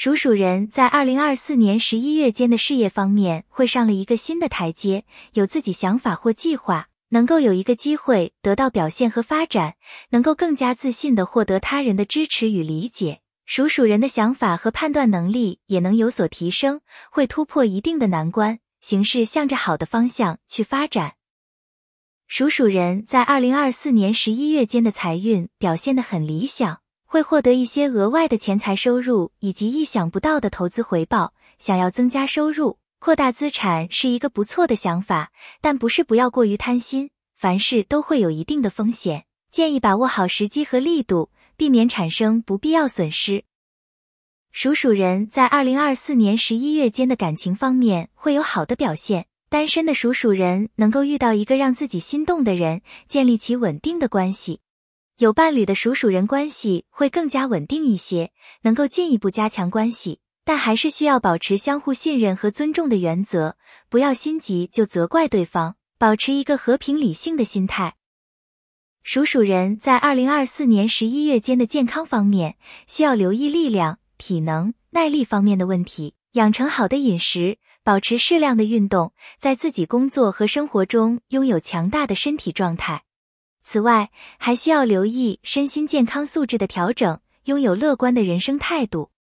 属鼠人在二零二四年十一月间的事业方面会上了一个新的台阶，有自己想法或计划，能够有一个机会得到表现和发展，能够更加自信的获得他人的支持与理解。属鼠人的想法和判断能力也能有所提升，会突破一定的难关，形势向着好的方向去发展。属鼠人在二零二四年十一月间的财运表现的很理想。会获得一些额外的钱财收入以及意想不到的投资回报。想要增加收入、扩大资产是一个不错的想法，但不是不要过于贪心。凡事都会有一定的风险，建议把握好时机和力度，避免产生不必要损失。属鼠人在二零二四年十一月间的感情方面会有好的表现。单身的属鼠人能够遇到一个让自己心动的人，建立起稳定的关系。有伴侣的属鼠人关系会更加稳定一些，能够进一步加强关系，但还是需要保持相互信任和尊重的原则，不要心急就责怪对方，保持一个和平理性的心态。属鼠人在二零二四年十一月间的健康方面，需要留意力量、体能、耐力方面的问题，养成好的饮食，保持适量的运动，在自己工作和生活中拥有强大的身体状态。此外，还需要留意身心健康素质的调整，拥有乐观的人生态度。